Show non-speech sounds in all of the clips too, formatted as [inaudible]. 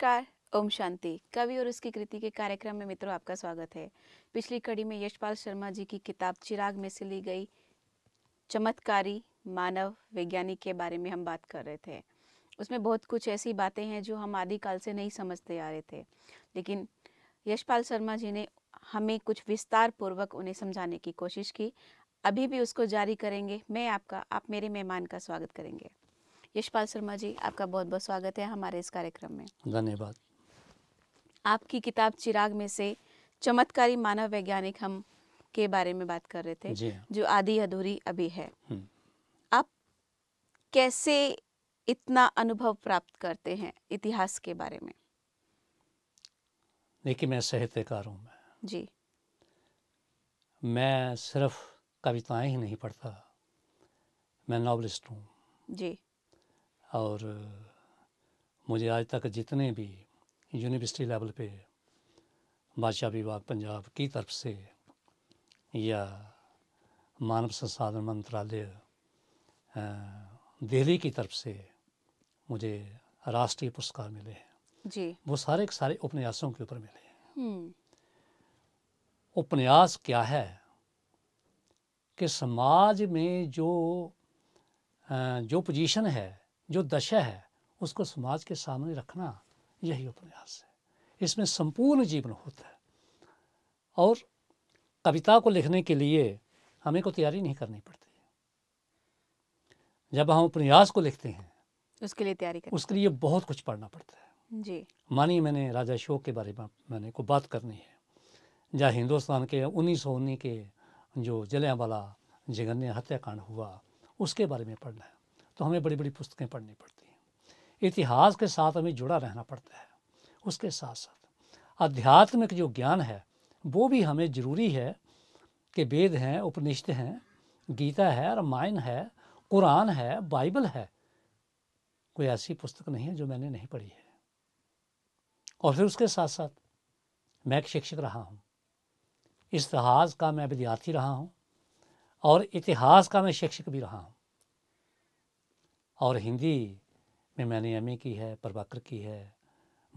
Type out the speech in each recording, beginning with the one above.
नमस्कार ओम शांति कवि और उसकी कृति के कार्यक्रम में मित्रों आपका स्वागत है पिछली कड़ी में यशपाल शर्मा जी की किताब चिराग में से ली गई चमत्कारी मानव वैज्ञानिक के बारे में हम बात कर रहे थे उसमें बहुत कुछ ऐसी बातें हैं जो हम आदिकाल से नहीं समझते आ रहे थे लेकिन यशपाल शर्मा जी ने हमें कुछ विस्तार पूर्वक उन्हें समझाने की कोशिश की अभी भी उसको जारी करेंगे मैं आपका आप मेरे मेहमान का स्वागत करेंगे यशपाल शर्मा जी आपका बहुत बहुत स्वागत है हमारे इस कार्यक्रम में धन्यवाद आपकी किताब चिराग में से चमत्कारी मानव वैज्ञानिक हम के बारे में बात कर रहे थे हाँ। जो आधी अधूरी अभी है हम्म। आप कैसे इतना अनुभव प्राप्त करते हैं इतिहास के बारे में देखिए मैं साहित्यकार हूँ मैं जी मैं सिर्फ कविताएं ही नहीं पढ़ता मैं नॉवलिस्ट हूँ जी और मुझे आज तक जितने भी यूनिवर्सिटी लेवल पे भाषा विभाग पंजाब की तरफ से या मानव संसाधन मंत्रालय दिल्ली की तरफ से मुझे राष्ट्रीय पुरस्कार मिले हैं जी वो सारे के सारे उपन्यासों के ऊपर मिले हैं हम्म। उपन्यास क्या है कि समाज में जो जो पोजीशन है जो दशा है उसको समाज के सामने रखना यही उपन्यास है इसमें संपूर्ण जीवन होता है और कविता को लिखने के लिए हमें को तैयारी नहीं करनी पड़ती जब हम उपन्यास को लिखते हैं उसके लिए तैयारी करते उसके लिए बहुत कुछ पढ़ना पड़ता है जी मानिए मैंने राजा शोक के बारे में मैंने को बात करनी है जहाँ हिंदुस्तान के उन्नीस सौ उन्नीस के जो जलियांवाला जगन्या हत्याकांड हुआ उसके बारे में पढ़ना है तो हमें बड़ी बड़ी पुस्तकें पढ़नी पड़ती हैं इतिहास के साथ हमें जुड़ा रहना पड़ता है उसके साथ साथ आध्यात्मिक जो ज्ञान है वो भी हमें ज़रूरी है कि वेद हैं उपनिषद हैं गीता है रामायण है कुरान है बाइबल है कोई ऐसी पुस्तक नहीं है जो मैंने नहीं पढ़ी है और फिर उसके साथ साथ मैं एक शिक्षक रहा हूँ इतिहास का मैं विद्यार्थी रहा हूँ और इतिहास का मैं शिक्षक भी रहा हूँ और हिंदी में मैंने एम की है प्रभाकर की है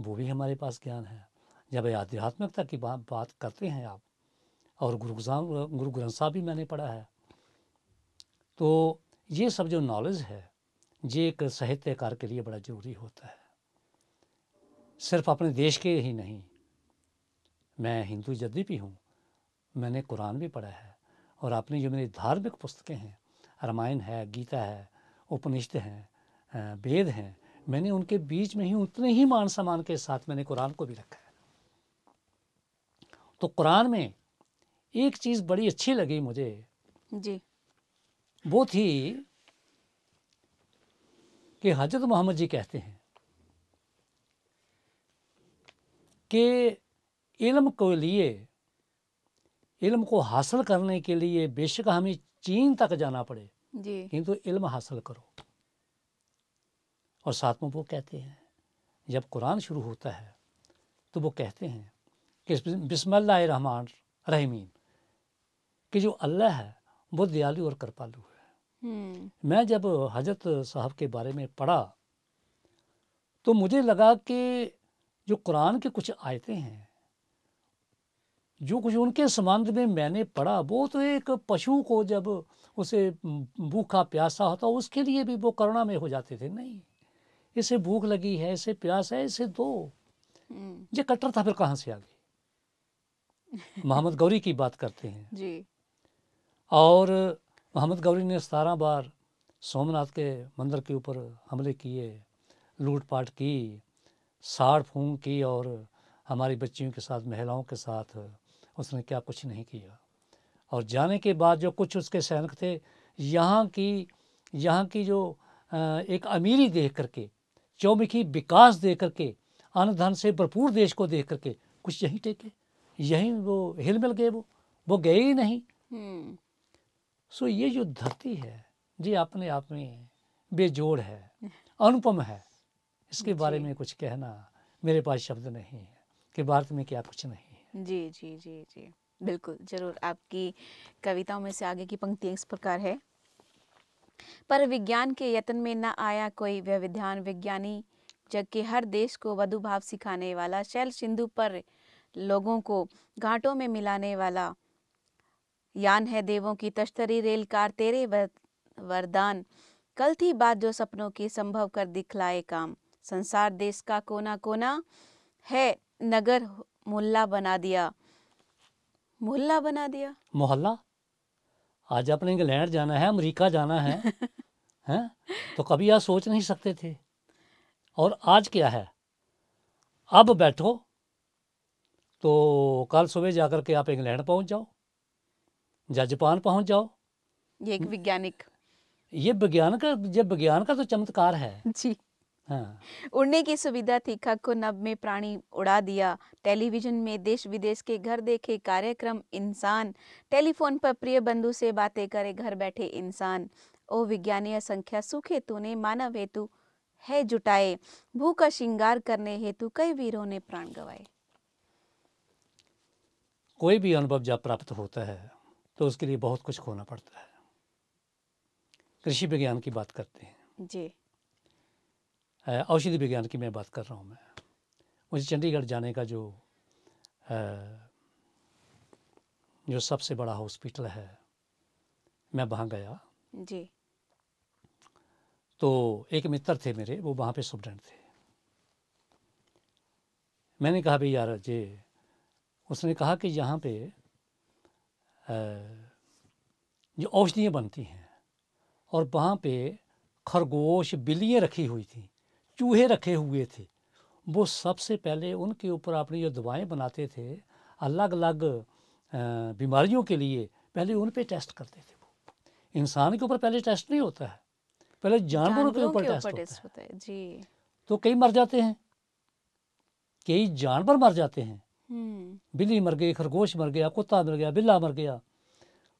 वो भी हमारे पास ज्ञान है जब आध्यात्मिकता की बा, बात करते हैं आप और गुरु गुरु ग्रंथ साहब भी मैंने पढ़ा है तो ये सब जो नॉलेज है ये एक साहित्यकार के लिए बड़ा ज़रूरी होता है सिर्फ अपने देश के ही नहीं मैं हिंदू जद्दी भी हूँ मैंने कुरान भी पढ़ा है और अपनी जो मेरी धार्मिक पुस्तकें हैं रामायण है गीता है उपनिषद हैं वेद हैं मैंने उनके बीच में ही उतने ही मान सम्मान के साथ मैंने कुरान को भी रखा है तो कुरान में एक चीज़ बड़ी अच्छी लगी मुझे जी वो थी कि हजरत मोहम्मद जी कहते हैं कि इल्म को लिए इल्म को हासिल करने के लिए बेशक हमें चीन तक जाना पड़े जी तो इल्म हासिल करो और साथ में वो कहते हैं जब कुरान शुरू होता है तो वो कहते हैं कि बिसमान रहीमीन कि जो अल्लाह है वो दयालु और कृपालु है हम्म। मैं जब हजरत साहब के बारे में पढ़ा तो मुझे लगा कि जो कुरान के कुछ आयतें हैं जो कुछ उनके संबंध में मैंने पढ़ा वो तो एक पशु को जब उसे भूखा प्यासा होता उसके लिए भी वो करुणा में हो जाते थे नहीं इसे भूख लगी है इसे प्यास है इसे दो हम्म। ये कट्टर था फिर कहाँ से आ गई मोहम्मद गौरी की बात करते हैं [laughs] जी और मोहम्मद गौरी ने सतारह बार सोमनाथ के मंदिर के ऊपर हमले किए लूटपाट की साड़ फूंक की और हमारी बच्चियों के साथ महिलाओं के साथ उसने क्या कुछ नहीं किया और जाने के बाद जो कुछ उसके सैनिक थे यहाँ की यहाँ की जो एक अमीरी देख करके चौमुखी विकास देख करके अन्न धन से भरपूर देश को देख करके कुछ यहीं टेके यहीं वो हिल मिल गए वो वो गए ही नहीं हम्म। सो ये जो धरती है जी अपने आप में बेजोड़ है अनुपम है इसके बारे में कुछ कहना मेरे पास शब्द नहीं है कि भारत में क्या कुछ नहीं है जी जी जी जी बिल्कुल जरूर आपकी कविताओं में से आगे की पंक्ति इस प्रकार है पर विज्ञान के यत्न में न आया कोई व्यविधान विज्ञानी जबकि हर देश को वधु भाव सिखाने वाला शैल सिंधु पर लोगों को घाटों में मिलाने वाला यान है देवों की तश्तरी रेलकार तेरे वरदान कल थी बात जो सपनों के संभव कर दिखलाए काम संसार देश का कोना कोना है नगर मुल्ला बना दिया मोहल्ला बना दिया मोहल्ला आज आपने इंग्लैंड जाना है अमेरिका जाना है [laughs] हैं तो कभी आप सोच नहीं सकते थे और आज क्या है अब बैठो तो कल सुबह जाकर के आप इंग्लैंड पहुंच जाओ या जापान पहुंच जाओ ये एक वैज्ञानिक ये विज्ञान का ये विज्ञान का तो चमत्कार है जी हाँ। उड़ने की सुविधा थी खग को में प्राणी उड़ा दिया टेलीविजन में देश विदेश के घर देखे कार्यक्रम इंसान टेलीफोन पर प्रिय बंधु से बातें करे घर बैठे इंसान ओ विज्ञानी असंख्या सुख हेतु ने मानव हेतु है जुटाए भू का श्रृंगार करने हेतु कई वीरों ने प्राण गवाए कोई भी अनुभव जब प्राप्त होता है तो उसके लिए बहुत कुछ खोना पड़ता है कृषि विज्ञान की बात करते हैं जी औषधि विज्ञान की मैं बात कर रहा हूँ मैं मुझे चंडीगढ़ जाने का जो जो सबसे बड़ा हॉस्पिटल है मैं वहाँ गया जी तो एक मित्र थे मेरे वो वहाँ पे स्टूडेंट थे मैंने कहा भाई यार जे उसने कहा कि यहाँ पे जो औषधियाँ बनती हैं और वहाँ पे खरगोश बिल्लियाँ रखी हुई थी चूहे रखे हुए थे वो सबसे पहले उनके ऊपर अपनी जो दवाएं बनाते थे अलग अलग बीमारियों के लिए पहले उन पे टेस्ट करते थे वो इंसान के ऊपर पहले टेस्ट नहीं होता है पहले जानवरों के ऊपर टेस्ट, टेस्ट होता है जी तो कई मर जाते हैं कई जानवर मर जाते हैं हम्म। बिल्ली मर गई खरगोश मर गया कुत्ता मर गया बिल्ला मर गया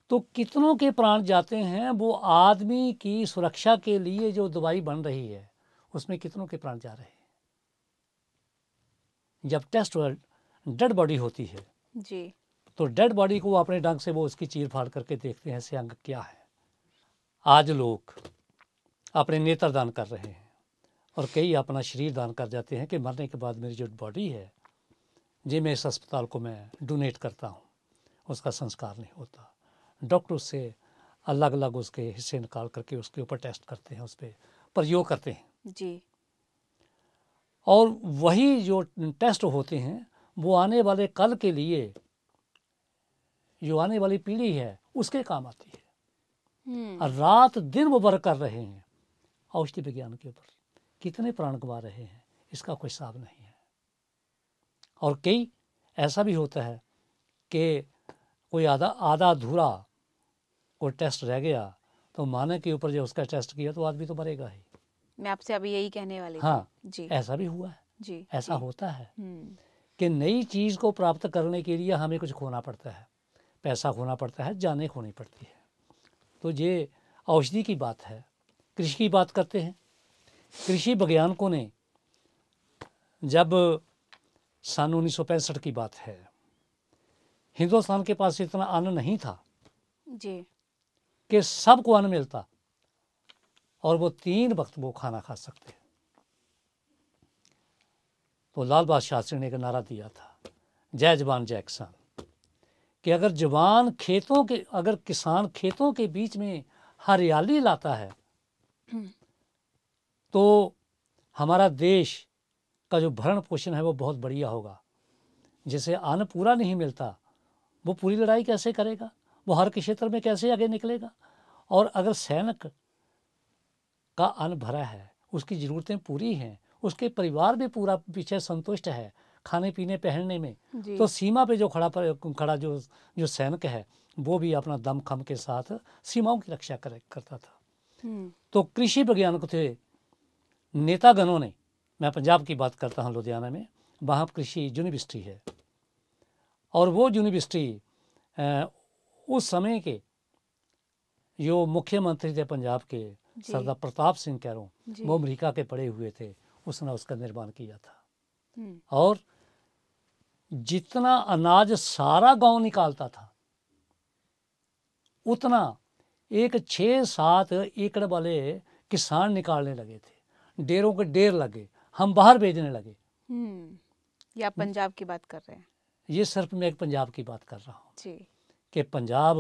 तो कितनों के प्राण जाते हैं वो आदमी की सुरक्षा के लिए जो दवाई बन रही है उसमें कितनों के प्राण जा रहे हैं जब टेस्ट डेड बॉडी होती है जी तो डेड बॉडी को अपने ढंग से वो उसकी चीर फाड़ करके देखते हैं से अंग क्या है आज लोग अपने नेत्र दान कर रहे हैं और कई अपना शरीर दान कर जाते हैं कि मरने के बाद मेरी जो बॉडी है जी मैं इस अस्पताल को मैं डोनेट करता हूँ उसका संस्कार नहीं होता डॉक्टर उससे अलग अलग उसके हिस्से निकाल करके उसके ऊपर टेस्ट करते हैं उस पर प्रयोग करते हैं जी और वही जो टेस्ट होते हैं वो आने वाले कल के लिए जो आने वाली पीढ़ी है उसके काम आती है हम्म। रात दिन वो वर्क कर रहे हैं औषधि विज्ञान के ऊपर कितने प्राण गवा रहे हैं इसका कोई हिसाब नहीं है और कई ऐसा भी होता है कि कोई आधा आधा अधूरा कोई टेस्ट रह गया तो माने के ऊपर जो उसका टेस्ट किया तो आदमी तो मरेगा ही मैं आपसे अभी यही कहने वाली हाँ जी ऐसा भी हुआ है जी ऐसा जी, होता है हम्म। कि नई चीज़ को प्राप्त करने के लिए हमें कुछ खोना पड़ता है पैसा खोना पड़ता है जाने खोनी पड़ती है तो ये औषधि की बात है कृषि की बात करते हैं कृषि वैज्ञानिकों ने जब सन उन्नीस की बात है हिंदुस्तान के पास इतना अन्न नहीं था जी कि सबको अन्न मिलता और वो तीन वक्त वो खाना खा सकते हैं तो लाल बहादुर शास्त्री ने एक नारा दिया था जय जवान जय किसान कि अगर जवान खेतों के अगर किसान खेतों के बीच में हरियाली लाता है तो हमारा देश का जो भरण पोषण है वो बहुत बढ़िया होगा जिसे अन्न पूरा नहीं मिलता वो पूरी लड़ाई कैसे करेगा वो हर क्षेत्र में कैसे आगे निकलेगा और अगर सैनिक का अन्न भरा है उसकी ज़रूरतें पूरी हैं उसके परिवार भी पूरा पीछे संतुष्ट है खाने पीने पहनने में तो सीमा पे जो खड़ा पर खड़ा जो जो सैनिक है वो भी अपना दम खम के साथ सीमाओं की रक्षा कर, करता था हम्म। तो कृषि वैज्ञानिक थे नेतागणों ने मैं पंजाब की बात करता हूँ लुधियाना में वहाँ कृषि यूनिवर्सिटी है और वो यूनिवर्सिटी उस समय के जो मुख्यमंत्री थे पंजाब के सरदार प्रताप सिंह कह रहा हूँ वो अमरीका के पड़े हुए थे उसने उसका निर्माण किया था हम्म। और जितना अनाज सारा गांव निकालता था उतना एक छः सात एकड़ वाले किसान निकालने लगे थे डेरों के डेर लगे हम बाहर भेजने लगे हम्म, ये आप पंजाब की बात कर रहे हैं ये सिर्फ मैं एक पंजाब की बात कर रहा हूँ कि पंजाब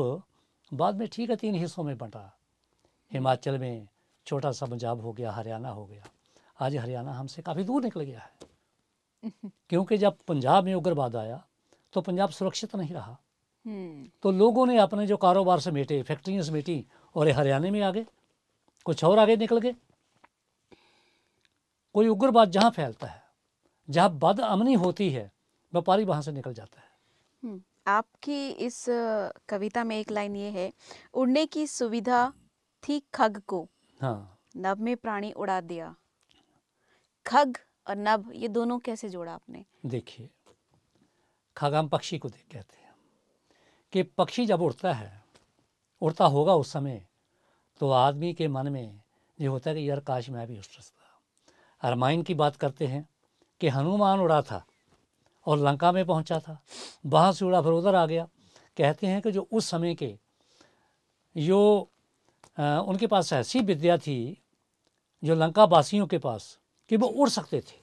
बाद में ठीक है तीन हिस्सों में बंटा हिमाचल में छोटा सा पंजाब हो गया हरियाणा हो गया आज हरियाणा हमसे काफ़ी दूर निकल गया है [laughs] क्योंकि जब पंजाब में उग्रवाद आया तो पंजाब सुरक्षित नहीं रहा हम्म। तो लोगों ने अपने जो कारोबार समेटे फैक्ट्रियाँ समेटी और हरियाणा में आ गए कुछ और आगे निकल गए कोई उग्रवाद जहाँ फैलता है जहाँ बद अमनी होती है व्यापारी वहाँ से निकल जाता है हम्म। आपकी इस कविता में एक लाइन ये है उड़ने की सुविधा थी खग को हाँ नभ में प्राणी उड़ा दिया खग और नभ ये दोनों कैसे जोड़ा आपने देखिए खग हम पक्षी को देख कहते हैं कि पक्षी जब उड़ता है उड़ता होगा उस समय तो आदमी के मन में ये होता है कि यार काश मैं भी उड़ सकता रामायण की बात करते हैं कि हनुमान उड़ा था और लंका में पहुंचा था वहाँ से उड़ा फिर उधर आ गया कहते हैं कि जो उस समय के जो उनके पास ऐसी विद्या थी जो लंका वासियों के पास कि वो उड़ सकते थे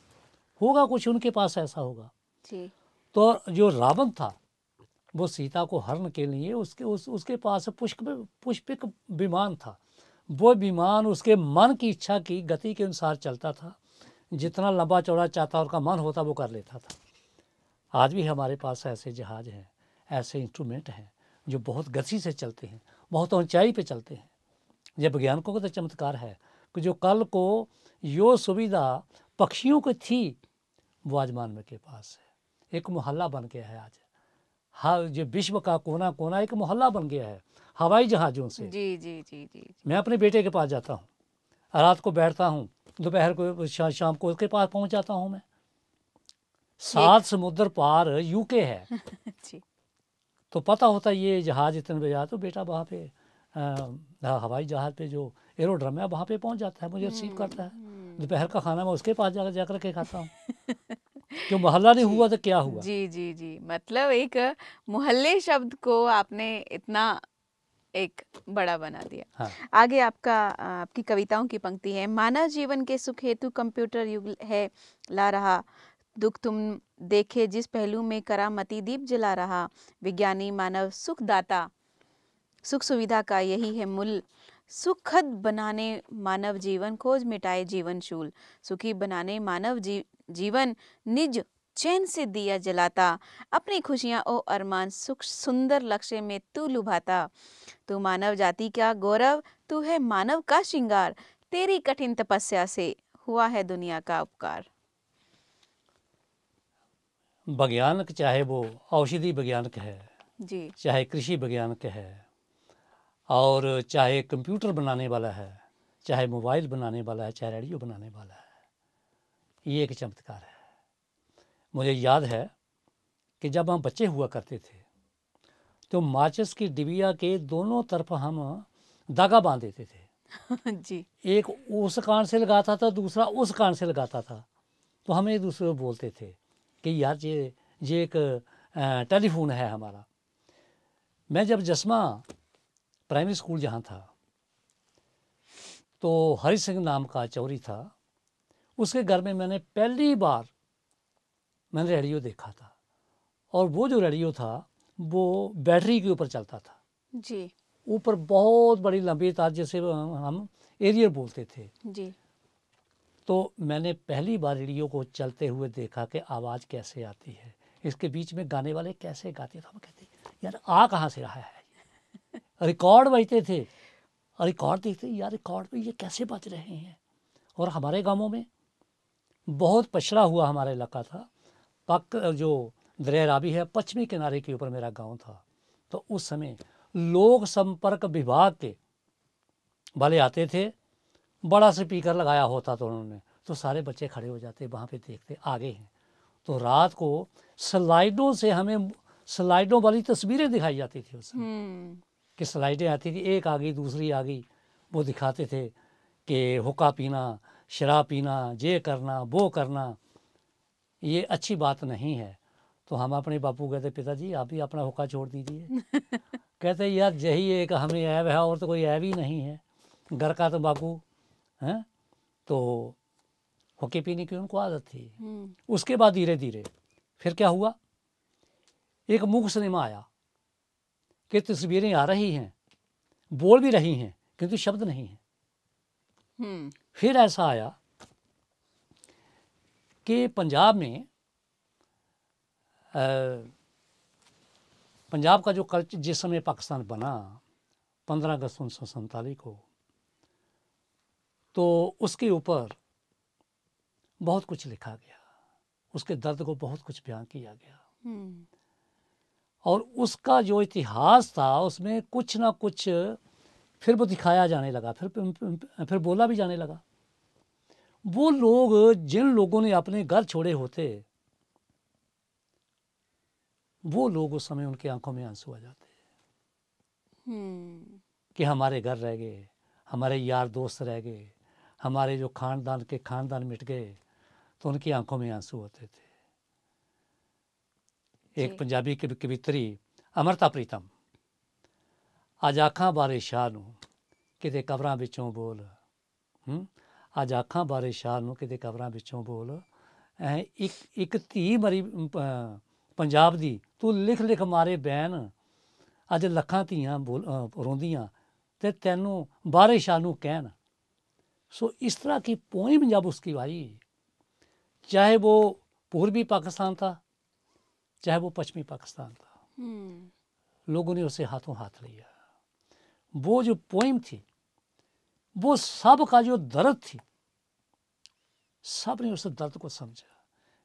होगा कुछ उनके पास ऐसा होगा जी। तो जो रावण था वो सीता को हरण के लिए उसके उस उसके पास पुष्प पुष्पिक विमान था वो विमान उसके मन की इच्छा की गति के अनुसार चलता था जितना लंबा चौड़ा चाहता उनका मन होता वो कर लेता था आज भी हमारे पास ऐसे जहाज हैं ऐसे इंस्ट्रूमेंट हैं जो बहुत गति से चलते हैं बहुत ऊंचाई पे चलते हैं यह वैज्ञानिकों का तो चमत्कार है कि जो कल को यो सुविधा पक्षियों की थी वो आज मानव के पास है एक मोहल्ला बन गया है आज हाँ जो विश्व का कोना कोना एक मोहल्ला बन गया है हवाई जहाज़ों से जी जी जी जी मैं अपने बेटे के पास जाता हूँ रात को बैठता हूँ दोपहर को शा, शाम को उसके पास पहुँच जाता हूँ मैं सात समुद्र पार यूके है [laughs] तो पता होता ये जहाज इतने बजे तो बेटा वहाँ पे हवाई जहाज़ पे जो एरोड्रम है वहाँ पे पहुँच जाता है मुझे रिसीव हम्म, करता है हम्म। दोपहर का खाना मैं उसके पास जाकर जाकर के खाता हूँ जो मोहल्ला नहीं [laughs] हुआ तो क्या हुआ जी जी जी मतलब एक मोहल्ले शब्द को आपने इतना एक बड़ा बना दिया हाँ। आगे आपका आपकी कविताओं की पंक्ति है मानव जीवन के सुख हेतु कंप्यूटर युग है ला रहा दुख तुम देखे जिस पहलू में करामती दीप जला रहा विज्ञानी मानव सुखदाता सुख सुविधा का यही है मूल सुखद बनाने मानव जीवन खोज मिटाए जीवन शूल सुखी बनाने मानव जी, जीवन निज चैन से दिया जलाता अपनी खुशियां ओ अरमान सुख सुंदर लक्ष्य में तू लुभाता तू मानव जाति का गौरव तू है मानव का श्रृंगार तेरी कठिन तपस्या से हुआ है दुनिया का उपकार वैज्ञानिक चाहे वो औषधि वैज्ञानिक है जी चाहे कृषि वैज्ञानिक है और चाहे कंप्यूटर बनाने वाला है चाहे मोबाइल बनाने वाला है चाहे रेडियो बनाने वाला है ये एक चमत्कार है मुझे याद है कि जब हम बच्चे हुआ करते थे तो माचिस की डिबिया के दोनों तरफ हम धागा बांध देते थे [laughs] जी एक उस कान से लगाता था दूसरा उस कान से लगाता था तो हम एक दूसरे को बोलते थे कि यार ये ये एक टेलीफोन है हमारा मैं जब जस्मा प्राइमरी स्कूल जहाँ था तो हरि सिंह नाम का चौरी था उसके घर में मैंने पहली बार मैंने रेडियो देखा था और वो जो रेडियो था वो बैटरी के ऊपर चलता था जी ऊपर बहुत बड़ी लंबी तार जैसे हम एरियर बोलते थे जी तो मैंने पहली बार रेडियो को चलते हुए देखा कि आवाज़ कैसे आती है इसके बीच में गाने वाले कैसे गाते थे हम कहते यार आ कहाँ से रहा है रिकॉर्ड बजते थे रिकॉर्ड देखते यार रिकॉर्ड पे ये कैसे बज रहे हैं और हमारे गांवों में बहुत पछड़ा हुआ हमारा इलाका था पक जो दरिया है पश्चिमी किनारे के ऊपर मेरा गांव था तो उस समय लोक संपर्क विभाग के वाले आते थे बड़ा स्पीकर लगाया होता तो उन्होंने तो सारे बच्चे खड़े हो जाते वहाँ पे देखते आगे हैं तो रात को स्लाइडों से हमें स्लाइडों वाली तस्वीरें दिखाई जाती थी उसमें कि स्लाइडें आती थी एक आ गई दूसरी आ गई वो दिखाते थे कि हुक्का पीना शराब पीना ये करना वो करना ये अच्छी बात नहीं है तो हम अपने बापू कहते पिताजी आप ही अपना हुक्का छोड़ दीजिए [laughs] कहते यार यही एक हमें ऐब है और तो कोई ऐब ही नहीं है घर का तो बापू हैं तो हुक्के पीने की उनको आदत थी हम्म। उसके बाद धीरे धीरे फिर क्या हुआ एक मुख सिनेमा आया कि तस्वीरें आ रही हैं बोल भी रही हैं क्योंकि शब्द नहीं है हम्म। फिर ऐसा आया कि पंजाब में आ, पंजाब का जो कल्चर जिस समय पाकिस्तान बना पंद्रह अगस्त उन्नीस सौ को तो उसके ऊपर बहुत कुछ लिखा गया उसके दर्द को बहुत कुछ बयान किया गया हम्म। और उसका जो इतिहास था उसमें कुछ ना कुछ फिर वो दिखाया जाने लगा फिर फिर बोला भी जाने लगा वो लोग जिन लोगों ने अपने घर छोड़े होते वो लोग उस समय उनकी आंखों में आंसू आ जाते हम्म। कि हमारे घर रह गए हमारे यार दोस्त रह गए हमारे जो खानदान के खानदान मिट गए तो उनकी आंखों में आंसू होते थे ਇੱਕ ਪੰਜਾਬੀ ਕਵਿਤਰੀ ਅਮਰਤਾ ਪ੍ਰੀਤਮ ਅਜ ਆਖਾਂ ਬਾਰੇ ਸ਼ਾਹ ਨੂੰ ਕਿਤੇ ਕਬਰਾਂ ਵਿੱਚੋਂ ਬੋਲ ਹੂੰ ਅਜ ਆਖਾਂ ਬਾਰੇ ਸ਼ਾਹ ਨੂੰ ਕਿਤੇ ਕਬਰਾਂ ਵਿੱਚੋਂ ਬੋਲ ਐ ਇੱਕ ਇੱਕ ਧੀ ਮਰੀ ਪੰਜਾਬ ਦੀ ਤੂੰ ਲਿਖ ਲਿਖ ਮਾਰੇ ਬੈਨ ਅੱਜ ਲੱਖਾਂ ਧੀਆਂ ਰੋਂਦੀਆਂ ਤੇ ਤੈਨੂੰ ਬਾਰੇ ਸ਼ਾਹ ਨੂੰ ਕਹਿਣ ਸੋ ਇਸ ਕੀ की पोइम ਉਸ ਕੀ ਵਾਰੀ ਚਾਹੇ ਉਹ ਪੂਰਬੀ ਪਾਕਿਸਤਾਨ ਦਾ चाहे वो पश्चिमी पाकिस्तान था हम्म। लोगों ने उसे हाथों हाथ लिया वो जो पोइम थी वो सब का जो दर्द थी सब ने उस दर्द को समझा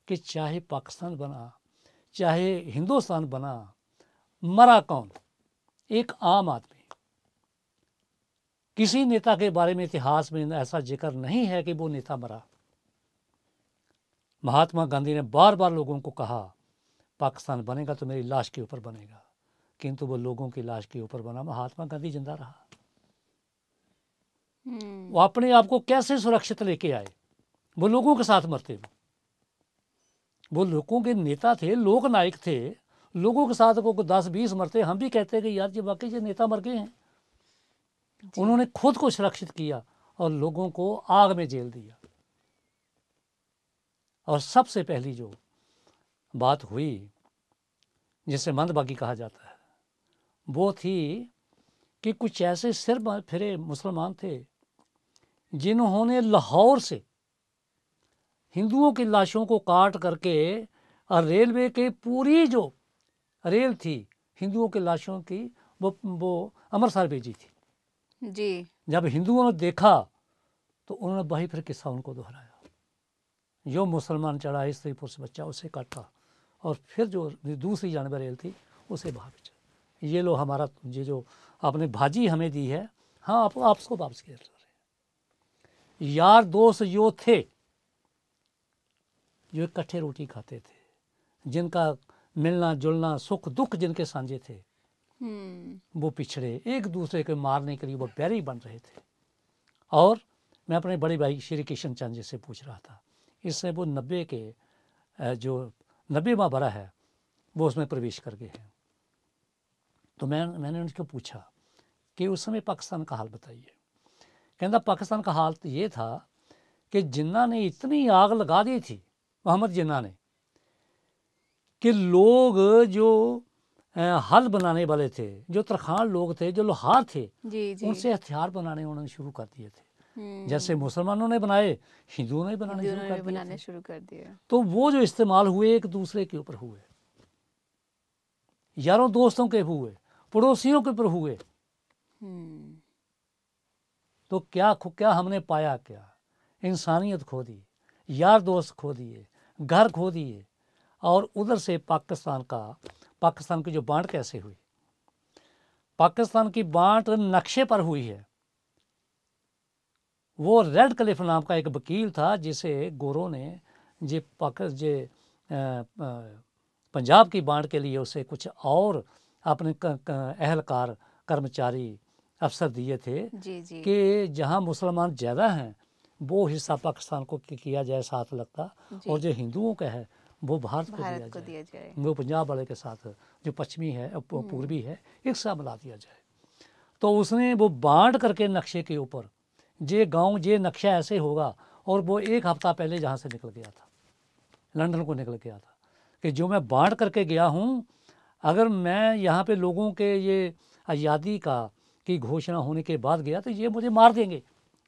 कि चाहे पाकिस्तान बना चाहे हिंदुस्तान बना मरा कौन एक आम आदमी किसी नेता के बारे में इतिहास में ऐसा जिक्र नहीं है कि वो नेता मरा महात्मा गांधी ने बार बार लोगों को कहा पाकिस्तान बनेगा तो मेरी लाश के ऊपर बनेगा किंतु वो लोगों की लाश के ऊपर बना महात्मा गांधी जिंदा रहा हम्म। वो अपने आप को कैसे सुरक्षित लेके आए वो लोगों के साथ मरते हुए वो लोगों के नेता थे लोक नायक थे लोगों के साथ को दस बीस मरते हम भी कहते हैं कि यार ये वाकई ये नेता मर गए हैं उन्होंने खुद को सुरक्षित किया और लोगों को आग में जेल दिया और सबसे पहली जो बात हुई जिसे मंदबागी कहा जाता है वो थी कि कुछ ऐसे सिर फिरे मुसलमान थे जिन्होंने लाहौर से हिंदुओं की लाशों को काट करके और रेलवे के पूरी जो रेल थी हिंदुओं की लाशों की वो वो अमृतसर भेजी थी जी जब हिंदुओं ने देखा तो उन्होंने वही फिर किस्सा उनको दोहराया जो मुसलमान चढ़ा स्त्री पुरुष बच्चा उसे काटा और फिर जो दूसरी जानवर रेल थी उसे वापस ये लो हमारा ये जो आपने भाजी हमें दी है हाँ आप आपको वापस कर रहे हैं यार दोस्त जो थे जो इकट्ठे रोटी खाते थे जिनका मिलना जुलना सुख दुख जिनके सांझे थे हम्म। वो पिछड़े एक दूसरे के मारने के लिए वो बैरी बन रहे थे और मैं अपने बड़े भाई श्री किशन चंद जी से पूछ रहा था इससे वो नब्बे के जो नब्बे माह है वो उसमें प्रवेश कर गए हैं तो मैं मैंने उनको पूछा कि उस समय पाकिस्तान का हाल बताइए कहता पाकिस्तान का हाल तो ये था कि जिन्ना ने इतनी आग लगा दी थी मोहम्मद जिन्ना ने कि लोग जो हल बनाने वाले थे जो तरखान लोग थे जो लोहार थे जी, जी। उनसे हथियार बनाने उन्होंने शुरू कर दिए थे हम्म। जैसे मुसलमानों ने बनाए हिंदुओं ने बनाने शुरू कर बनाने शुरू कर दिए तो वो जो इस्तेमाल हुए एक दूसरे के ऊपर हुए यारों दोस्तों के हुए पड़ोसियों के ऊपर हुए हम्म। तो क्या क्या हमने पाया क्या इंसानियत खो दी यार दोस्त खो दिए घर खो दिए और उधर से पाकिस्तान का पाकिस्तान की जो बांट कैसे हुई पाकिस्तान की बांट नक्शे पर हुई है वो रेड कलिफ नाम का एक वकील था जिसे गोरों ने जे पाक जे पंजाब की बाढ़ के लिए उसे कुछ और अपने अहलकार कर्मचारी अफसर दिए थे जी जी। कि जहाँ मुसलमान ज़्यादा हैं वो हिस्सा पाकिस्तान को किया जाए साथ लगता और जो हिंदुओं का है वो भारत, भारत को, दिया, को दिया जाए वो पंजाब वाले के साथ जो पश्चिमी है हम्म। पूर्वी है एक साथ मिला दिया जाए तो उसने वो बांट करके नक्शे के ऊपर ये गांव ये नक्शा ऐसे होगा और वो एक हफ़्ता पहले जहाँ से निकल गया था लंदन को निकल गया था कि जो मैं बांट करके गया हूँ अगर मैं यहाँ पे लोगों के ये आज़ादी का की घोषणा होने के बाद गया तो ये मुझे मार देंगे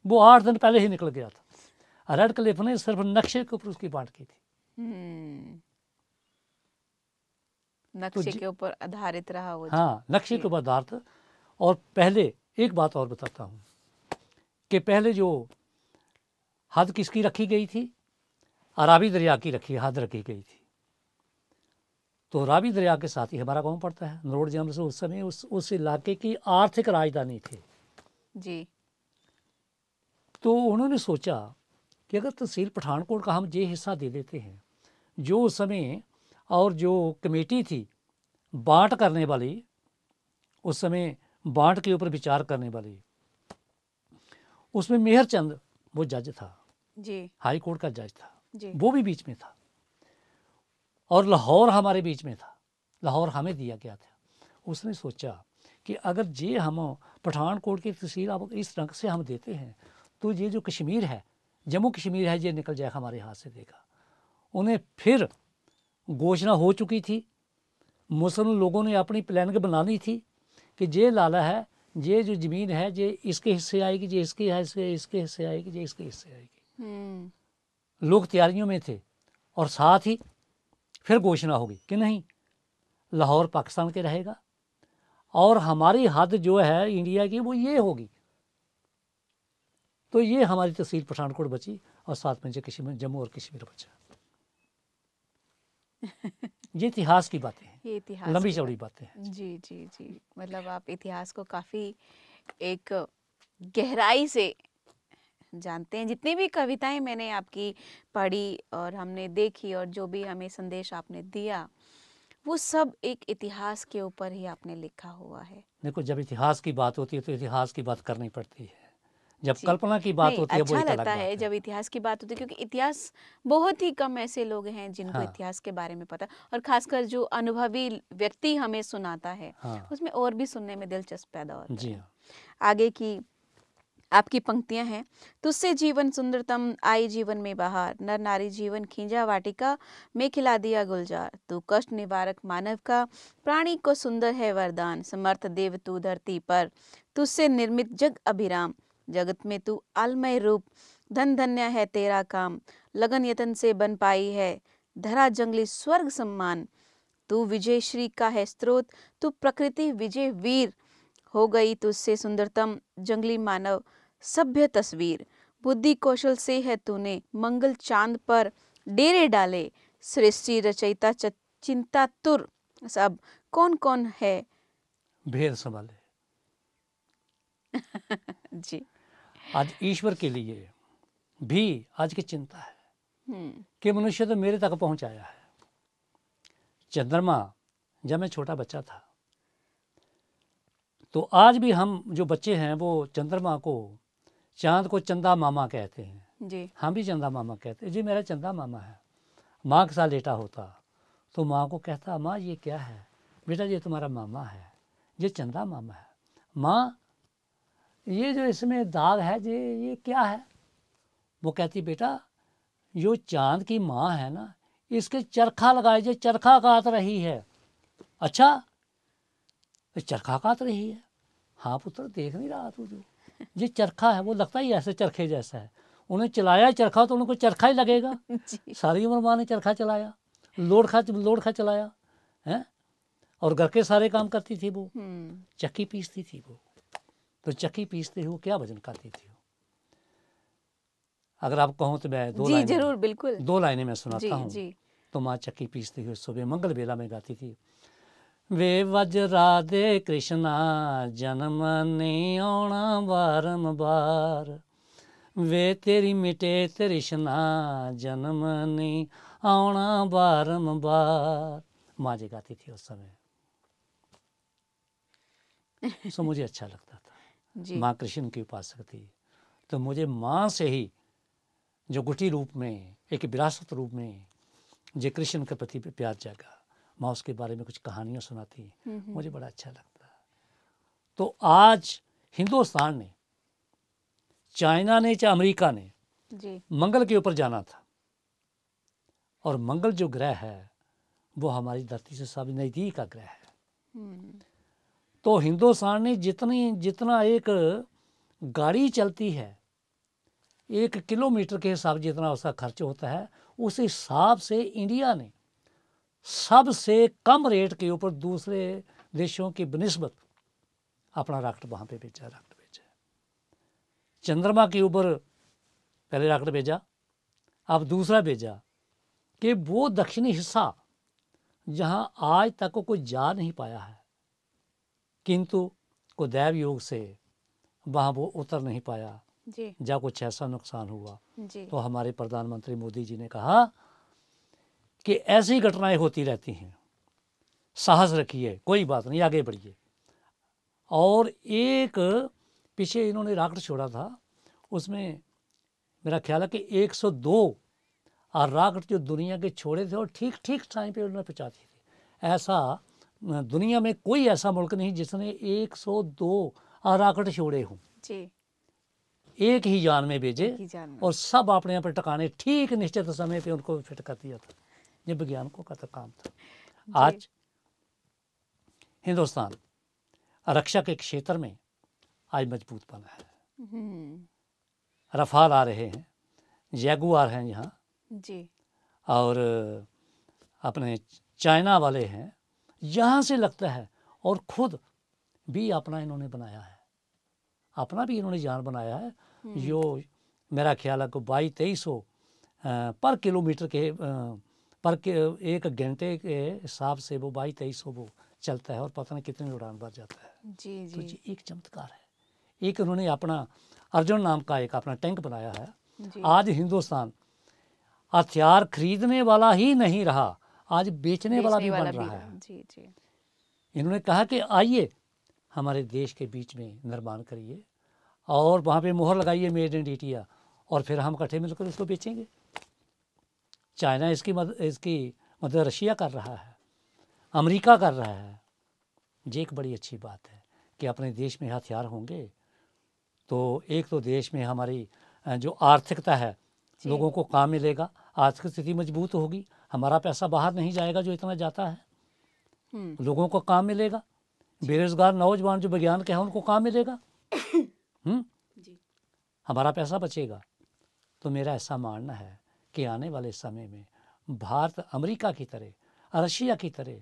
वो आठ दिन पहले ही निकल गया था रेड क्लिफ ने सिर्फ नक्शे के ऊपर उसकी बांट की थी हम्म। तो नक्शे तो के ऊपर आधारित रहा वो हाँ नक्शे के ऊपर आधारित और पहले एक बात और बताता हूँ कि पहले जो हद किसकी रखी गई थी अराबी दरिया की रखी हद रखी गई थी तो रावी दरिया के साथ ही हमारा गांव पड़ता है नरोड जम से उस समय उस उस इलाके की आर्थिक राजधानी थी जी तो उन्होंने सोचा कि अगर तहसील पठानकोट का हम ये हिस्सा दे देते हैं जो उस समय और जो कमेटी थी बांट करने वाली उस समय बांट के ऊपर विचार करने वाली उसमें मेहर चंद वो जज था जी हाई कोर्ट का जज था जी वो भी बीच में था और लाहौर हमारे बीच में था लाहौर हमें दिया गया था उसने सोचा कि अगर ये हम पठानकोट की तहसील आप इस रंग से हम देते हैं तो ये जो कश्मीर है जम्मू कश्मीर है ये निकल जाएगा हमारे हाथ से देगा उन्हें फिर घोषणा हो चुकी थी मुस्लिम लोगों ने अपनी प्लानिंग बनानी थी कि ये लाला है ये जो ज़मीन है ये इसके हिस्से आएगी ये इसके हिस्से इसके हिस्से आएगी ये इसके हिस्से आएगी हम्म। लोग तैयारियों में थे और साथ ही फिर घोषणा होगी कि नहीं लाहौर पाकिस्तान के रहेगा और हमारी हद जो है इंडिया की वो ये होगी तो ये हमारी तहसील पठानकोट बची और साथ में जो कश्मीर जम्मू और कश्मीर बचा [laughs] ये इतिहास की बातें हैं ये इतिहास लंबी चौड़ी बातें हैं जी जी जी मतलब आप इतिहास को काफ़ी एक गहराई से जानते हैं जितनी भी कविताएं मैंने आपकी पढ़ी और हमने देखी और जो भी हमें संदेश आपने दिया वो सब एक इतिहास के ऊपर ही आपने लिखा हुआ है देखो जब इतिहास की बात होती है तो इतिहास की बात करनी पड़ती है जब कल्पना की बात होती है अच्छा लगता है जब इतिहास की बात होती है क्योंकि इतिहास बहुत ही कम ऐसे लोग हैं जिनको हाँ। इतिहास के बारे में पता और खासकर जो अनुभवी व्यक्ति हमें सुनाता है हाँ। उसमें और भी सुनने में दिलचस्प पैदा होता जी है हाँ। आगे की आपकी पंक्तियां हैं तुझसे जीवन सुंदरतम आई जीवन में बाहर नर नारी जीवन खींजा वाटिका में खिला दिया गुलजार तू कष्ट निवारक मानव का प्राणी को सुंदर है वरदान समर्थ देव तू धरती पर तुझसे निर्मित जग अभिराम जगत में तू अलमय रूप धन धन्य है तेरा काम लगन यतन से बन पाई है धरा जंगली स्वर्ग सम्मान तू विजय श्री का है स्रोत तू प्रकृति विजय वीर हो गई तुझसे सुंदरतम जंगली मानव सभ्य तस्वीर बुद्धि कौशल से है तूने मंगल चांद पर डेरे डाले सृष्टि रचयिता चिंता तुर सब कौन कौन है भेद संभाले [laughs] जी आज ईश्वर के लिए भी आज की चिंता है हम्म। कि मनुष्य तो मेरे तक पहुंच आया है चंद्रमा जब मैं छोटा बच्चा था तो आज भी हम जो बच्चे हैं वो चंद्रमा को चांद को चंदा मामा कहते हैं जी हम भी चंदा मामा कहते हैं जी मेरा चंदा मामा है माँ के साथ लेटा होता तो माँ को कहता माँ ये क्या है बेटा ये तुम्हारा मामा है ये चंदा मामा है माँ ये जो इसमें दाग है जी ये क्या है वो कहती बेटा जो चांद की माँ है ना इसके चरखा लगाए जो चरखा काट रही है अच्छा तो चरखा काट रही है हाँ पुत्र देख नहीं रहा तू जो [laughs] ये चरखा है वो लगता ही ऐसे चरखे जैसा है उन्हें चलाया चरखा तो उनको चरखा ही लगेगा [laughs] सारी उम्र माँ ने चरखा चलाया लोड खा लोड खा चलाया है और घर के सारे काम करती थी वो हम्म। चक्की पीसती थी वो तो चक्की पीसते हो क्या भजन गाती थी अगर आप कहो तो मैं दो जी जरूर बिल्कुल दो लाइनें मैं सुनाता हूँ तो माँ चक्की पीसती हुई सुबह मंगल बेला में गाती थी वे वज राधे कृष्णा जन्म नहीं आना बारंबार वे तेरी मिटे तृष्णा जन्म नहीं आना बारंबार माँ जी गाती थी उस समय [laughs] सो मुझे अच्छा लगता माँ कृष्ण की उपासक थी तो मुझे माँ से ही जो गुटी रूप में एक विरासत रूप में जो कृष्ण के प्रति प्यार जागा माँ उसके बारे में कुछ कहानियाँ सुनाती मुझे बड़ा अच्छा लगता तो आज हिंदुस्तान ने चाइना ने चाहे अमेरिका ने जी। मंगल के ऊपर जाना था और मंगल जो ग्रह है वो हमारी धरती से सब नज़दीक का ग्रह है तो हिंदुस्तान ने जितनी जितना एक गाड़ी चलती है एक किलोमीटर के हिसाब जितना उसका खर्च होता है उस हिसाब से इंडिया ने सबसे कम रेट के ऊपर दूसरे देशों की बनस्बत अपना राकेट वहाँ पे भेजा राकेट भेजा चंद्रमा के ऊपर पहले राकेट भेजा अब दूसरा भेजा कि वो दक्षिणी हिस्सा जहाँ आज तक को कोई जा नहीं पाया है किंतु को दैव योग से वहाँ वो उतर नहीं पाया जी कुछ ऐसा नुकसान हुआ जी तो हमारे प्रधानमंत्री मोदी जी ने कहा कि ऐसी घटनाएं होती रहती हैं साहस रखिए कोई बात नहीं आगे बढ़िए और एक पीछे इन्होंने राकेट छोड़ा था उसमें मेरा ख्याल है कि 102 दो राकट जो दुनिया के छोड़े थे और ठीक ठीक टाइम पे उन्होंने पहुँचा दिए थे ऐसा दुनिया में कोई ऐसा मुल्क नहीं जिसने 102 राकेट छोड़े हों एक ही जान में भेजे और सब अपने पर टकाने ठीक निश्चित समय पे उनको फिट कर दिया था ये को का काम था आज हिंदुस्तान रक्षा के क्षेत्र में आज मजबूत बना है हम्म। रफाल आ रहे हैं जैगुआर हैं यहाँ जी और अपने चाइना वाले हैं यहाँ से लगता है और खुद भी अपना इन्होंने बनाया है अपना भी इन्होंने जान बनाया है जो हम्म। मेरा ख्याल है को बाई तेईस सौ पर किलोमीटर के पर के एक घंटे के हिसाब से वो बाई तेईस सौ वो चलता है और पता नहीं कितने उड़ान भर जाता है जी तो जी तो जी एक चमत्कार है एक उन्होंने अपना अर्जुन नाम का एक अपना टैंक बनाया है आज हिंदुस्तान हथियार खरीदने वाला ही नहीं रहा आज बेचने वाला भी वाला बन रहा है जी जी इन्होंने कहा कि आइए हमारे देश के बीच में निर्माण करिए और वहाँ पे मोहर लगाइए मेड इन इंडिया और फिर हम इकट्ठे मिलकर इसको बेचेंगे चाइना इसकी मदद इसकी मदद रशिया कर रहा है अमेरिका कर रहा है ये एक बड़ी अच्छी बात है कि अपने देश में हथियार होंगे तो एक तो देश में हमारी जो आर्थिकता है लोगों को काम मिलेगा आर्थिक स्थिति मजबूत होगी हमारा पैसा बाहर नहीं जाएगा जो इतना जाता है हम्म। लोगों को काम मिलेगा बेरोजगार नौजवान जो विज्ञान के हैं उनको काम मिलेगा [coughs] हम्म? जी। हमारा पैसा बचेगा तो मेरा ऐसा मानना है कि आने वाले समय में भारत अमेरिका की तरह रशिया की तरह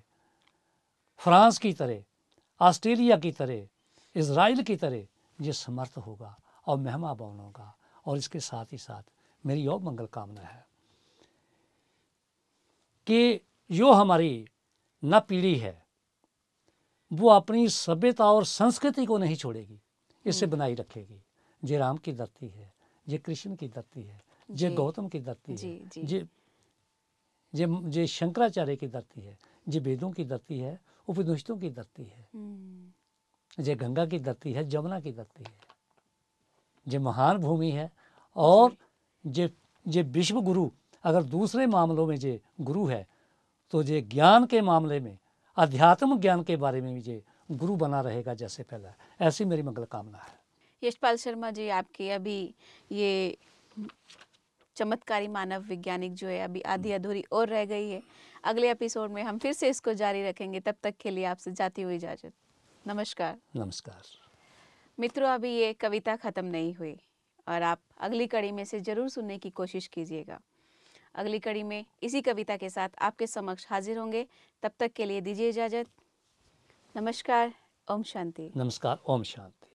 फ्रांस की तरह ऑस्ट्रेलिया की तरह इसराइल की तरह ये समर्थ होगा और मेहमा बन होगा और इसके साथ ही साथ मेरी और मंगल कामना है कि जो हमारी न पीढ़ी है वो अपनी सभ्यता और संस्कृति को नहीं छोड़ेगी इसे हम्म। बनाई रखेगी ये राम की धरती है ये कृष्ण की धरती है ये गौतम की धरती है ये ये ये शंकराचार्य की धरती है ये वेदों की धरती है उपनिषदों की धरती है हम्म। ये गंगा की धरती है जमुना की धरती है ये महान भूमि है और ये ये विश्व गुरु अगर दूसरे मामलों में जे गुरु है तो जे ज्ञान के मामले में अध्यात्म ज्ञान के बारे में भी जे गुरु बना रहेगा जैसे पहला ऐसी मेरी मंगल कामना है यशपाल शर्मा जी आपके अभी ये चमत्कारी मानव वैज्ञानिक जो है अभी आधी हम्म। अधूरी और रह गई है अगले एपिसोड में हम फिर से इसको जारी रखेंगे तब तक के लिए आपसे जाती हुई इजाज़त नमस्कार नमस्कार मित्रों अभी ये कविता ख़त्म नहीं हुई और आप अगली कड़ी में से ज़रूर सुनने की कोशिश कीजिएगा अगली कड़ी में इसी कविता के साथ आपके समक्ष हाजिर होंगे तब तक के लिए दीजिए इजाज़त नमस्कार ओम शांति नमस्कार ओम शांति